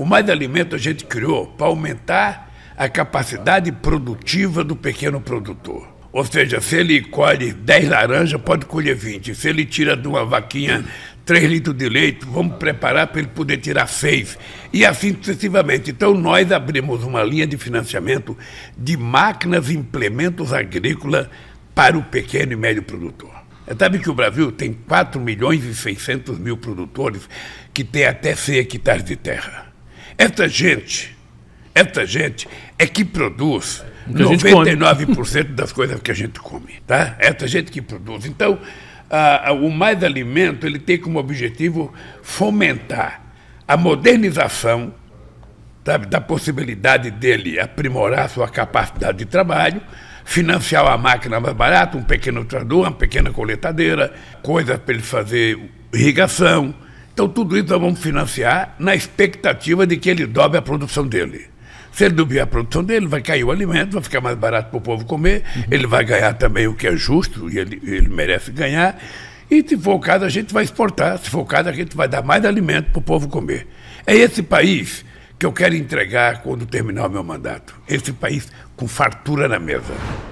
O Mais Alimento a gente criou para aumentar a capacidade produtiva do pequeno produtor. Ou seja, se ele colhe 10 laranjas, pode colher 20. Se ele tira de uma vaquinha 3 litros de leite, vamos preparar para ele poder tirar 6. E assim sucessivamente. Então, nós abrimos uma linha de financiamento de máquinas e implementos agrícolas para o pequeno e médio produtor. É, sabe que o Brasil tem 4 milhões e 600 mil produtores que têm até 100 hectares de terra. Esta gente, esta gente é que produz que 99% das coisas que a gente come, tá? Esta gente que produz. Então, a, a, o Mais Alimento ele tem como objetivo fomentar a modernização sabe, tá? da possibilidade dele aprimorar sua capacidade de trabalho, financiar a máquina mais barata, um pequeno trador, uma pequena coletadeira, coisas para ele fazer irrigação, então, tudo isso nós vamos financiar na expectativa de que ele dobre a produção dele. Se ele dobrar a produção dele, vai cair o alimento, vai ficar mais barato para o povo comer, uhum. ele vai ganhar também o que é justo e ele, ele merece ganhar. E se for o caso, a gente vai exportar, se for o caso, a gente vai dar mais alimento para o povo comer. É esse país que eu quero entregar quando terminar o meu mandato. Esse país com fartura na mesa.